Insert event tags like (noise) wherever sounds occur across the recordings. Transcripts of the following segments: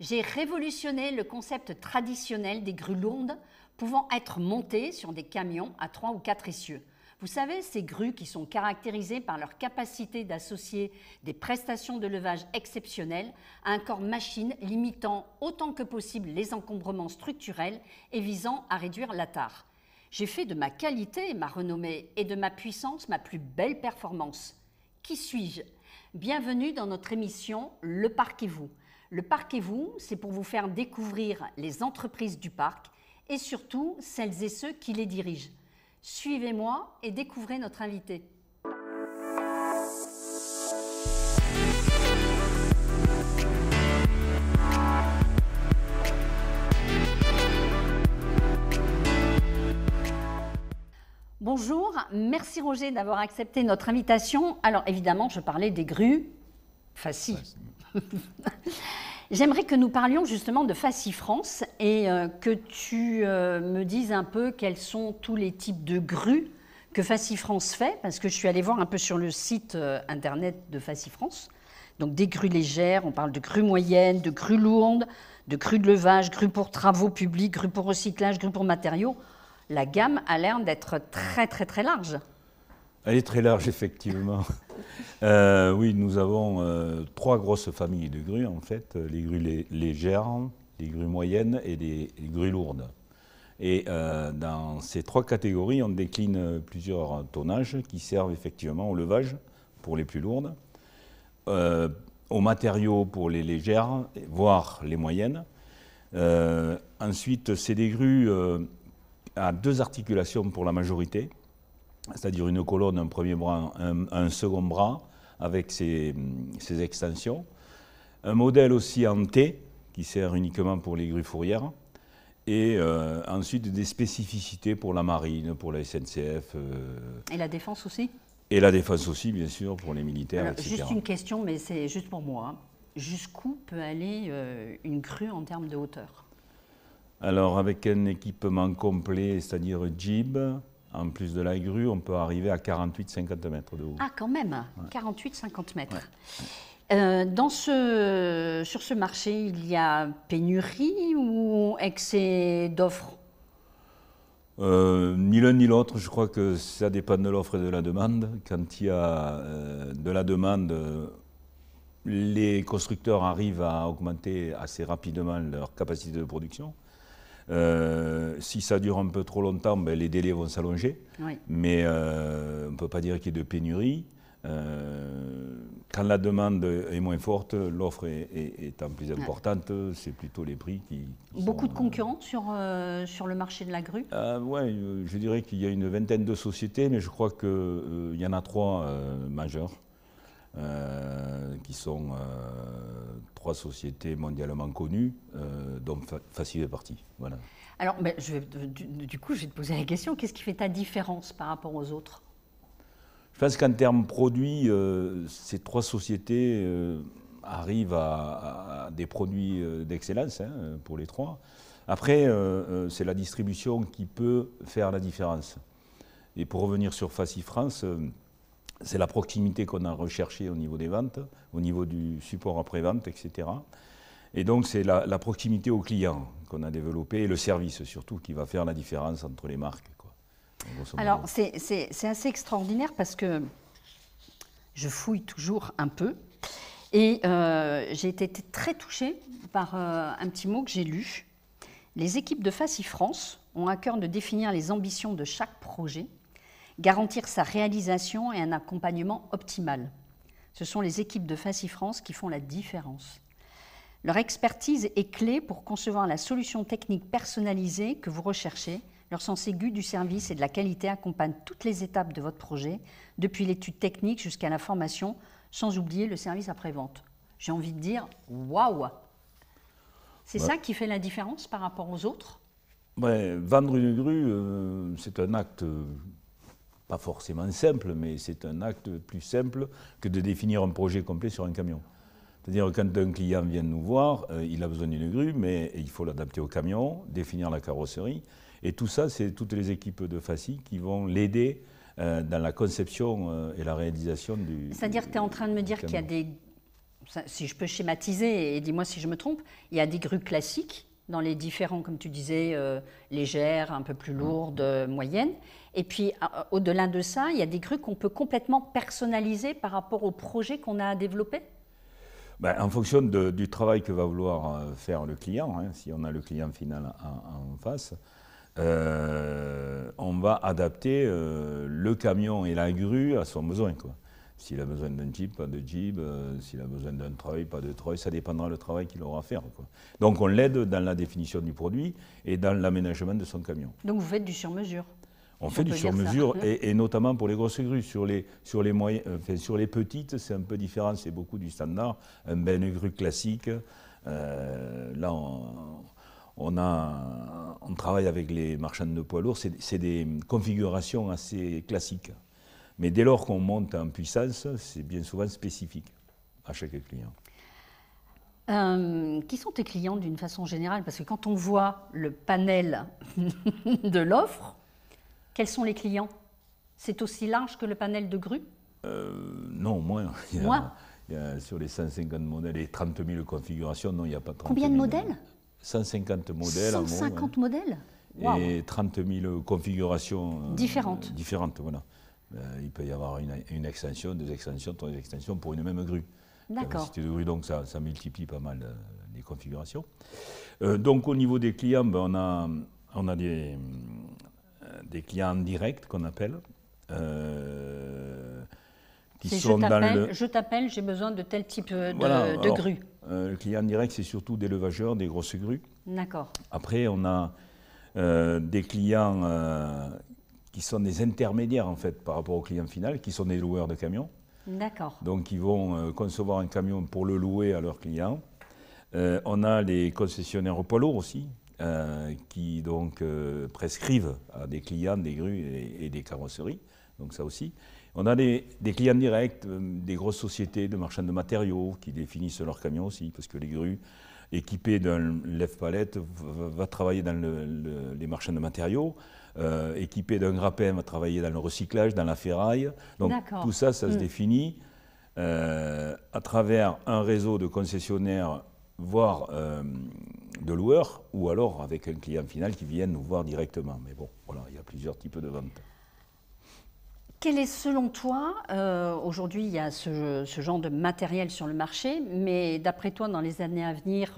j'ai révolutionné le concept traditionnel des grues lourdes pouvant être montées sur des camions à trois ou quatre essieux. Vous savez, ces grues qui sont caractérisées par leur capacité d'associer des prestations de levage exceptionnelles à un corps machine limitant autant que possible les encombrements structurels et visant à réduire la tare. J'ai fait de ma qualité, ma renommée et de ma puissance ma plus belle performance. Qui suis-je Bienvenue dans notre émission Le Parc et vous le et vous c'est pour vous faire découvrir les entreprises du parc et surtout celles et ceux qui les dirigent. Suivez-moi et découvrez notre invité. Bonjour, merci Roger d'avoir accepté notre invitation. Alors évidemment, je parlais des grues, facile. (laughs) J'aimerais que nous parlions justement de FaciFrance et euh, que tu euh, me dises un peu quels sont tous les types de grues que FaciFrance fait, parce que je suis allée voir un peu sur le site euh, internet de FaciFrance. Donc des grues légères, on parle de grues moyennes, de grues lourdes, de grues de levage, grues pour travaux publics, grues pour recyclage, grues pour matériaux. La gamme a l'air d'être très très très large. Elle est très large, effectivement. (laughs) Euh, oui, nous avons euh, trois grosses familles de grues, en fait, euh, les grues légères, les grues moyennes et les, grues lourdes. Et dans ces trois catégories, on décline plusieurs tonnages qui servent effectivement au levage pour les plus lourdes, aux matériaux pour les légères, voire les moyennes. ensuite, c'est des grues à deux articulations pour la majorité c'est-à-dire une colonne, un premier bras, un, second bras avec ses, extensions. Un modèle aussi en T qui sert uniquement pour les grues fourrières. Et euh, ensuite des spécificités pour la marine, pour la SNCF. Euh, et la défense aussi Et la défense aussi, bien sûr, pour les militaires. Juste une question, mais c'est juste pour moi. Hein. Jusqu'où peut aller euh, une crue en termes de hauteur Alors avec un équipement complet, c'est-à-dire jib, en plus de la grue, on peut arriver à 48-50 mètres de haut. Ah, quand même 48-50 hein. mètres. Euh, dans ce, sur ce marché, il y a pénurie ou excès d'offres euh, ni l'un ni l'autre, je crois que ça dépend de l'offre et de la demande. Quand il y a euh, de la demande, les constructeurs arrivent à augmenter assez rapidement leur capacité de production. Euh, si ça dure un peu trop longtemps, ben, les délais vont s'allonger. Mais euh, on ne peut pas dire qu'il y ait de pénurie. Euh, quand la demande est moins forte, l'offre est, en plus importante, c'est plutôt les prix qui. Beaucoup de concurrents sur, sur le marché de la grue Oui, je dirais qu'il y a une vingtaine de sociétés, mais je crois qu'il y en a trois majeures. Euh, qui sont euh, trois sociétés mondialement connues, euh, dont Facile est partie. Voilà. Alors, ben, je du, coup, je vais te poser la question qu'est-ce qui fait ta différence par rapport aux autres Je pense qu'en termes produits, ces trois sociétés arrivent à, des produits d'excellence hein, pour les trois. Après, c'est la distribution qui peut faire la différence. Et pour revenir sur Facifrance, France, c'est la proximité qu'on a recherchée au niveau des ventes, au niveau du support après-vente, etc. Et donc, c'est la, proximité au client qu'on a développée et le service surtout qui va faire la différence entre les marques. Alors, c'est assez extraordinaire parce que je fouille toujours un peu. Et euh, j'ai été très touchée par euh, un petit mot que j'ai lu. Les équipes de FACI France ont à cœur de définir les ambitions de chaque projet garantir sa réalisation et un accompagnement optimal. Ce sont les équipes de France qui font la différence. Leur expertise est clé pour concevoir la solution technique personnalisée que vous recherchez. Leur sens aigu du service et de la qualité accompagne toutes les étapes de votre projet, depuis l'étude technique jusqu'à la formation, sans oublier le service après-vente. J'ai envie de dire waouh C'est ça qui fait la différence par rapport aux autres ouais, Vendre une grue, euh, c'est un acte. Euh, pas forcément simple, mais c'est un acte plus simple que de définir un projet complet sur un camion. C'est-à-dire quand un client vient nous voir, euh, il a besoin d'une grue, mais il faut l'adapter au camion, définir la carrosserie. Et tout ça, c'est toutes les équipes de FACI qui vont l'aider euh, dans la conception euh, et la réalisation du... C'est-à-dire que tu es en train de me dire qu'il y a des... Si je peux schématiser, et dis-moi si je me trompe, il y a des grues classiques dans les différents, comme tu disais, euh, légères, un peu plus mmh. lourdes, euh, moyennes. Et puis, euh, au-delà de ça, il y a des grues qu'on peut complètement personnaliser par rapport au projet qu'on a à développer ben, En fonction du travail que va vouloir faire le client, hein, si on a le client final en, face, on va adapter le camion et la grue à son besoin. Quoi. S'il a besoin d'un jeep, pas de jeep, euh, s'il a besoin d'un treuil, pas de treuil, ça dépendra le travail qu'il aura à faire. Donc on l'aide dans la définition du produit et dans l'aménagement de son camion. Donc vous faites du sur-mesure on fait du sur-mesure, et, notamment pour les grosses grues. Sur les, sur les, euh, sur les petites, c'est un peu différent, c'est beaucoup du standard. Un bain grue classique, euh, là, on, a, on travaille avec les marchands de poids lourds, c'est des configurations assez classiques. Mais dès lors qu'on monte en puissance, c'est bien souvent spécifique à chaque client. Euh, qui sont tes clients d'une façon générale Parce que quand on voit le panel (laughs) de l'offre, quels sont les clients C'est aussi large que le panel de grues euh, Non, moins. (laughs) Il y a, moins sur les 150 modèles et 30 000 configurations, non, il n'y a pas 30 Combien Combien de modèles 150 modèles. 150 modèles Et 30 000 configurations. Euh, différentes. différentes, voilà. Euh, il peut y avoir une, extension, deux extensions, trois extensions pour une même grue. D'accord. donc ça, multiplie pas mal euh, les configurations. Euh, donc au niveau des clients, ben, on a, on a des, des clients directs qu'on appelle. qui je t'appelle, j'ai besoin de tel type de, grue. le client direct, c'est surtout des levageurs, des grosses grues. D'accord. Après, on a des clients qui sont des intermédiaires en fait par rapport au client final, qui sont des loueurs de camions. D'accord. Donc ils vont euh, concevoir un camion pour le louer à leurs clients. Euh, on a les concessionnaires poids lourds aussi, euh, qui donc prescrivent à des clients des grues et, des carrosseries, donc ça aussi. On a des, clients directs, des grosses sociétés de marchands de matériaux qui définissent leurs camions aussi, parce que les grues équipées d'un lève-palette va, travailler dans les marchands de matériaux. Euh, équipé d'un grappin va travailler dans le recyclage, dans la ferraille. Donc tout ça, ça se mm. définit euh, à travers un réseau de concessionnaires, voire euh, de loueurs, ou alors avec un client final qui vienne nous voir directement. Mais bon, voilà, il y a plusieurs types de ventes. Quel est selon toi, aujourd'hui il y a ce, genre de matériel sur le marché, mais d'après toi dans les années à venir,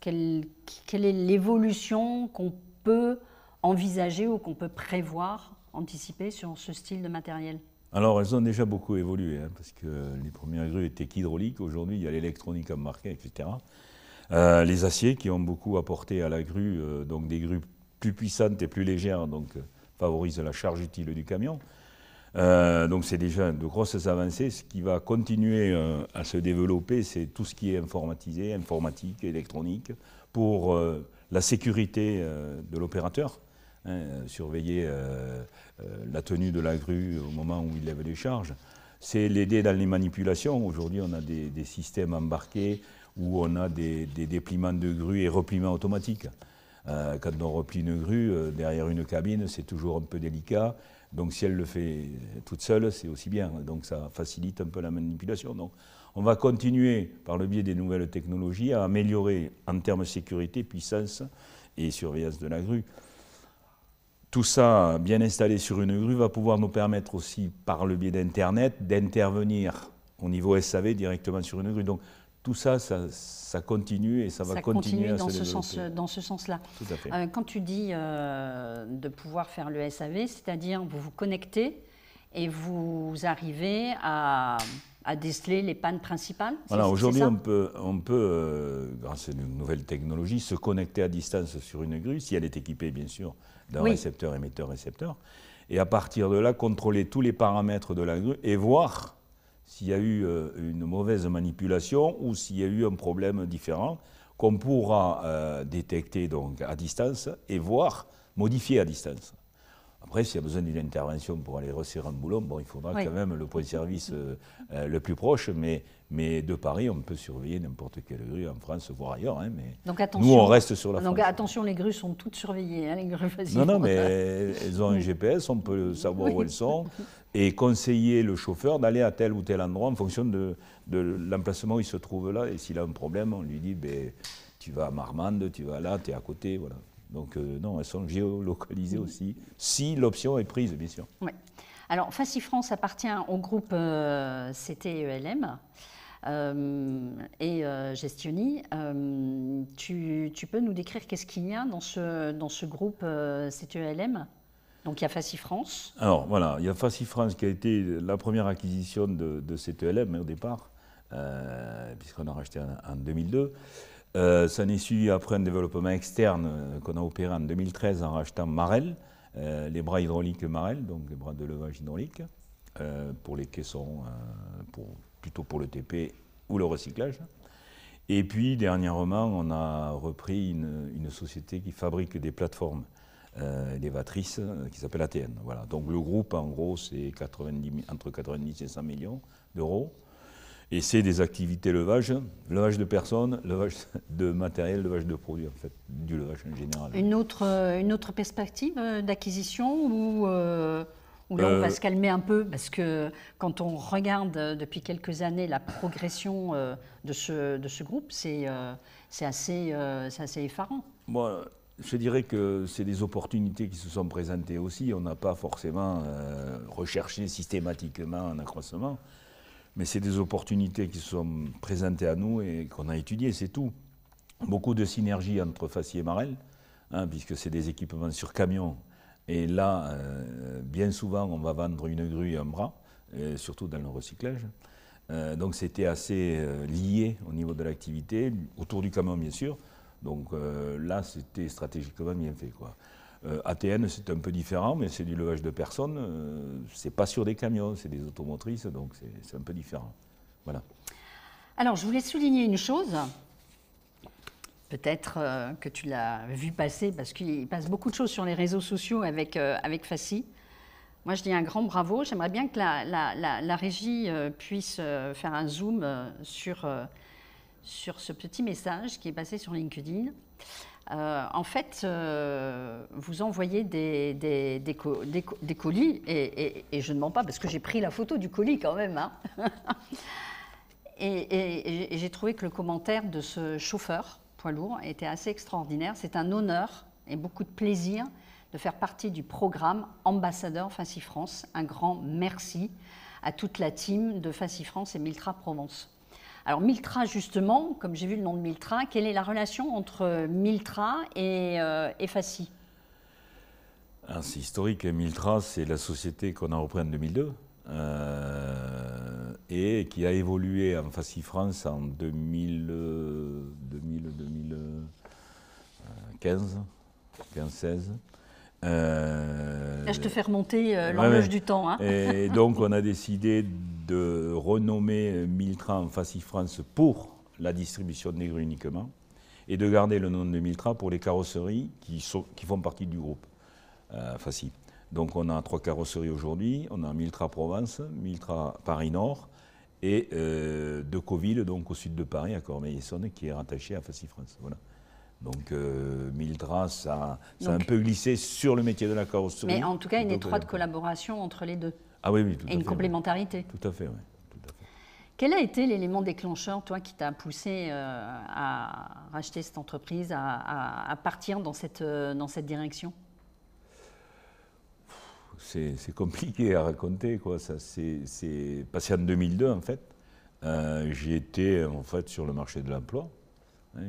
quelle, quelle, est l'évolution qu'on peut envisager ou qu'on peut prévoir, anticiper sur ce style de matériel alors, elles ont déjà beaucoup évolué, hein, parce que les premières grues étaient hydrauliques. Aujourd'hui, il y a l'électronique à marquer, etc. les aciers qui ont beaucoup apporté à la grue, euh, donc des grues plus puissantes et plus légères, donc euh, favorisent la charge utile du camion. Euh, donc, c'est déjà de grosses avancées. Ce qui va continuer à se développer, c'est tout ce qui est informatisé, informatique, électronique, pour la sécurité de l'opérateur Hein, euh, surveiller euh, euh, la tenue de la grue au moment où il lève les charges. C'est l'aider dans les manipulations. Aujourd'hui, on a des, systèmes embarqués où on a des, dépliements de grue et repliements automatiques. quand on replie une grue, derrière une cabine, c'est toujours un peu délicat. Donc si elle le fait toute seule, c'est aussi bien. Donc ça facilite un peu la manipulation. Donc on va continuer, par le biais des nouvelles technologies, à améliorer en termes de sécurité, puissance et surveillance de la grue. Tout ça, bien installé sur une grue, va pouvoir nous permettre aussi, par le biais d'Internet, d'intervenir au niveau SAV directement sur une grue. Donc tout ça, ça, continue et ça, va continuer dans ce sens, Dans ce sens-là. Euh, quand tu dis euh, de pouvoir faire le SAV, c'est-à-dire vous vous connectez et vous arrivez à à déceler les pannes principales Voilà, aujourd'hui, on peut, on peut euh, grâce à une nouvelle technologie, se connecter à distance sur une grue, si elle est équipée, bien sûr, d'un récepteur, émetteur, récepteur, et à partir de là, contrôler tous les paramètres de la grue et voir s'il y a eu euh, une mauvaise manipulation ou s'il y a eu un problème différent qu'on pourra euh, détecter donc à distance et voir modifier à distance. Après, s'il y a besoin d'une intervention pour aller resserrer un boulon, bon, il faudra quand même le point de service euh, euh, le plus proche, mais, mais de Paris, on peut surveiller n'importe quelle grue en France, voire ailleurs. Hein, mais donc, nous, on reste sur la donc, attention, les grues sont toutes surveillées, hein, les grues faciles. Non, non, mais elles ont un GPS, on peut (laughs) savoir où elles sont, et conseiller le chauffeur d'aller à tel ou tel endroit en fonction de, l'emplacement où il se trouve là, et s'il a un problème, on lui dit, ben, tu vas à Marmande, tu vas là, tu es à côté, voilà. Donc euh, non, elles sont géolocalisées aussi, si l'option est prise, bien sûr. Oui. Alors, Facifrance appartient au groupe euh, CTELM. Euh, et euh, Gestioni, euh, tu, peux nous décrire qu'est-ce qu'il y a dans ce, dans ce groupe CTELM donc il y a Faci France. Alors voilà, il y a Faci France qui a été la première acquisition de, de CTELM hein, au départ, puisqu'on a racheté en 2002 ça n'est suivi après un développement externe euh, qu'on a opéré en 2013 en rachetant Marel, euh, les bras hydrauliques Marel, donc les bras de levage hydraulique, euh, pour les caissons, plutôt pour le TP ou le recyclage. Et puis, dernièrement, on a repris une, société qui fabrique des plateformes des élévatrices qui s'appelle ATN. Donc le groupe, en gros, c'est entre 90 et 100 millions d'euros. Et c'est des activités levage, levage de personnes, levage (laughs) de matériel, levage de produits, en fait, du levage en général. Une autre, euh, une autre perspective euh, d'acquisition euh, où où là, on va se calmer un peu Parce que quand on regarde depuis quelques années la progression de, ce, de ce groupe, c'est c'est assez, assez effarant. Moi, je dirais que c'est des opportunités qui se sont présentées aussi. On n'a pas forcément recherché systématiquement un accroissement. Mais c'est des opportunités qui sont présentées à nous et qu'on a étudiées, c'est tout. Beaucoup de synergies entre FACI et Marel, hein, puisque c'est des équipements sur camion. Et là, euh, bien souvent, on va vendre une grue et un bras, euh, surtout dans le recyclage. Euh, donc c'était assez lié au niveau de l'activité, autour du camion bien sûr. Donc là, c'était stratégiquement bien fait. Quoi. Euh, ATN, c'est un peu différent, mais c'est du levage de personnes. Ce euh, c'est pas sur des camions, c'est des automotrices, donc c'est un peu différent. Voilà. Alors, je voulais souligner une chose. Peut-être euh, que tu l'as vu passer, parce qu'il passe beaucoup de choses sur les réseaux sociaux avec, avec Fassi. Moi, je dis un grand bravo. J'aimerais bien que la, la, la, la régie puisse faire un zoom sur, sur ce petit message qui est passé sur LinkedIn. Euh, en fait, euh, vous envoyez des, colis, et, je ne mens pas parce que j'ai pris la photo du colis quand même. Hein. (laughs) et, j'ai trouvé que le commentaire de ce chauffeur poids lourd était assez extraordinaire. C'est un honneur et beaucoup de plaisir de faire partie du programme Ambassadeur Facifrance. France. Un grand merci à toute la team de Facifrance France et Miltra Provence. Alors Miltra, justement, comme j'ai vu le nom de Miltra, quelle est la relation entre Miltra et, euh, FACI ah, C'est historique. Miltra, c'est la société qu'on a reprise en 2002 et qui a évolué en FACI France en 2000, 2015, 15, 16. je te fais remonter euh, du temps. Hein. Et donc, on a décidé de renommer Miltra en France pour la distribution de uniquement et de garder le nom de Miltra pour les carrosseries qui, font partie du groupe euh, Donc on a trois carrosseries aujourd'hui, on a Miltra Provence, Miltra Paris Nord et euh, Decauville, donc au sud de Paris, à Cormeil-Essonne, qui est rattaché à France. Voilà. Donc euh, Miltra, ça, a un peu glissé sur le métier de la carrosserie. Mais en tout cas, une étroite euh, collaboration entre les deux. Ah Et une complémentarité. Tout à fait, Quel a été l'élément déclencheur, toi, qui t'a poussé euh, à racheter cette entreprise, à, partir dans cette, euh, dans cette direction c'est compliqué à raconter, quoi. c'est passé en 2002, en fait. Euh, été, en fait sur le marché de l'emploi. Hein,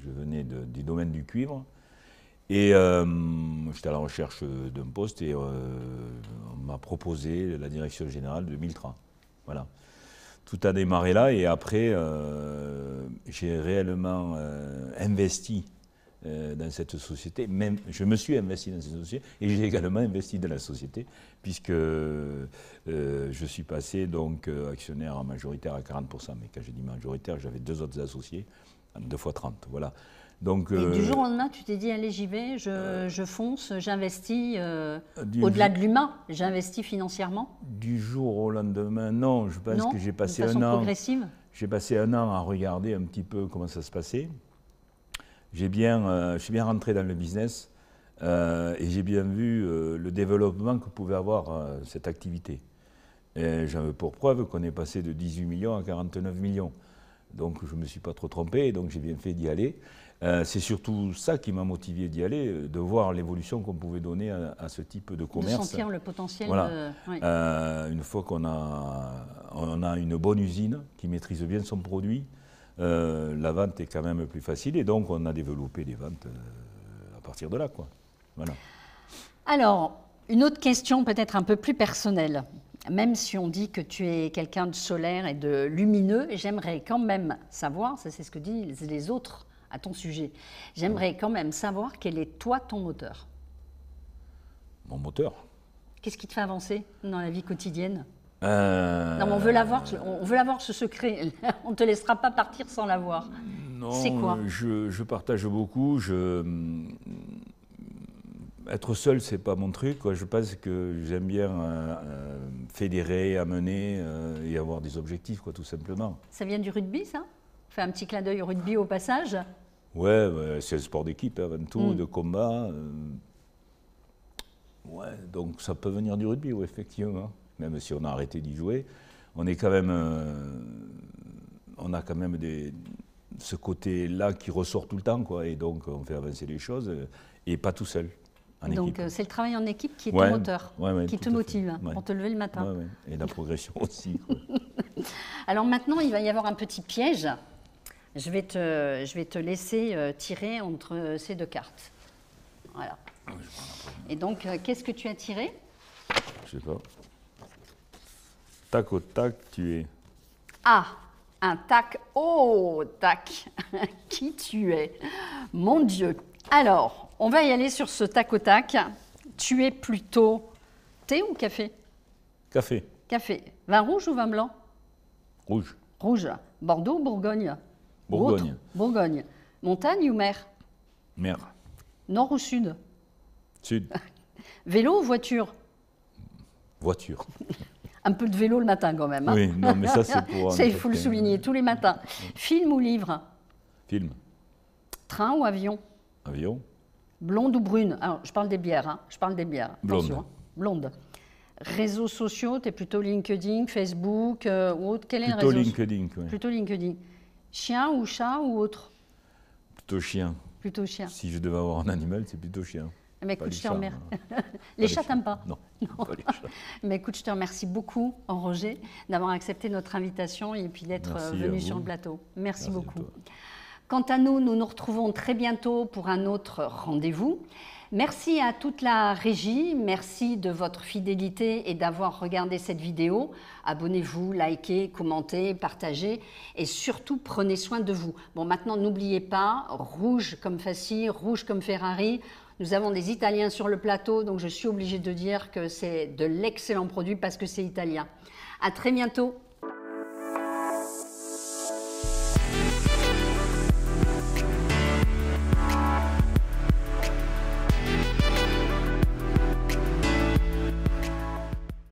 je venais du domaine du cuivre. Et euh, j'étais à la recherche d'un poste et euh, on m'a proposé la direction générale de Miltra. Voilà. Tout a démarré là et après, euh, j'ai réellement investi dans cette société. Même, je me suis investi dans cette société et j'ai également investi dans la société puisque je suis passé donc actionnaire majoritaire à 40%. Mais quand j'ai dit majoritaire, j'avais deux autres associés, deux fois 30. Voilà. Donc, du euh, jour au lendemain, tu t'es dit, allez, j'y vais, je, euh, je fonce, j'investis euh, au-delà de l'humain, j'investis financièrement Du jour au lendemain, non, je pense que j'ai passé un an. J'ai passé un an à regarder un petit peu comment ça se passait. J'ai bien, je suis bien rentré dans le business et j'ai bien vu le développement que pouvait avoir cette activité. J'en veux pour preuve qu'on est passé de 18 millions à 49 millions. Donc je ne me suis pas trop trompé, donc j'ai bien fait d'y aller. Euh, c'est surtout ça qui m'a motivé d'y aller, euh, de voir l'évolution qu'on pouvait donner à, ce type de commerce. De sentir le potentiel. Euh, une fois qu'on a, on a une bonne usine qui maîtrise bien son produit, la vente est quand même plus facile et donc on a développé des ventes à partir de là. Quoi. Alors, une autre question peut-être un peu plus personnelle même si on dit que tu es quelqu'un de solaire et de lumineux, j'aimerais quand même savoir, ça c'est ce que disent les autres à ton sujet, j'aimerais quand même savoir quel est toi ton moteur. Mon moteur Qu'est-ce qui te fait avancer dans la vie quotidienne euh, Non, on veut l'avoir, on veut ce secret. (laughs) on ne te laissera pas partir sans l'avoir. c'est quoi je, je, partage beaucoup. Je, être seul, c'est pas mon truc. Quoi. Je pense que j'aime bien euh, euh, fédérer, amener euh, et avoir des objectifs, quoi, tout simplement. Ça vient du rugby, ça On fait un petit clin d'œil au rugby au passage Ouais, c'est un sport d'équipe hein, avant tout, mm. de combat. Ouais, donc ça peut venir du rugby, ou effectivement. Même si on a arrêté d'y jouer, on est quand même, on a quand même ce côté-là qui ressort tout le temps, quoi. Et donc on fait avancer les choses et pas tout seul. Donc euh, c'est le travail en équipe qui est ton moteur, qui te motive pour te lever le matin. Et la progression (laughs) aussi. Alors maintenant, il va y avoir un petit piège. Je vais te, je vais te laisser euh, tirer entre euh, ces deux cartes. Voilà. Et donc, qu'est-ce que tu as tiré Je sais pas. Tac au tac, tu es. Ah, un tac au tac. (laughs) qui tu es Mon Dieu. Alors, on va y aller sur ce tac au tac. Tu es plutôt thé ou café Café. Café. Vin rouge ou vin blanc Rouge. Rouge. Bordeaux ou Bourgogne Bourgogne. Bourgogne. Montagne ou mer Mer. Nord ou sud Sud. (laughs) vélo ou voiture Voiture. (laughs) Un peu de vélo le matin quand même. Hein. oui, non, mais ça c'est pour... (laughs) il faut le souligner, tous les matins. Film ou livre Film. Train ou avion Avion blonde ou brune. Alors, je parle des bières, hein. je parle des bières. Blonde. Hein. Blonde. Réseaux sociaux, tu es plutôt LinkedIn, Facebook euh, ou autre. Quel est plutôt le réseau LinkedIn, Plutôt LinkedIn. Chien ou chat ou autre Plutôt chien. Plutôt chien. Si je devais avoir un animal, c'est plutôt chien. Mais eh ben, écoute, je te hein. (laughs) les chats t'aiment pas. Non. Pas les chats. (laughs) Mais écoute, je te remercie beaucoup, Roger, d'avoir accepté notre invitation et puis d'être euh, venu sur le plateau. Merci, Merci beaucoup. Quant à nous, nous nous retrouvons très bientôt pour un autre rendez-vous. Merci à toute la régie, merci de votre fidélité et d'avoir regardé cette vidéo. Abonnez-vous, likez, commentez, partagez et surtout prenez soin de vous. Bon, maintenant n'oubliez pas, rouge comme Fassi, rouge comme Ferrari, nous avons des Italiens sur le plateau, donc je suis obligée de dire que c'est de l'excellent produit parce que c'est italien. À très bientôt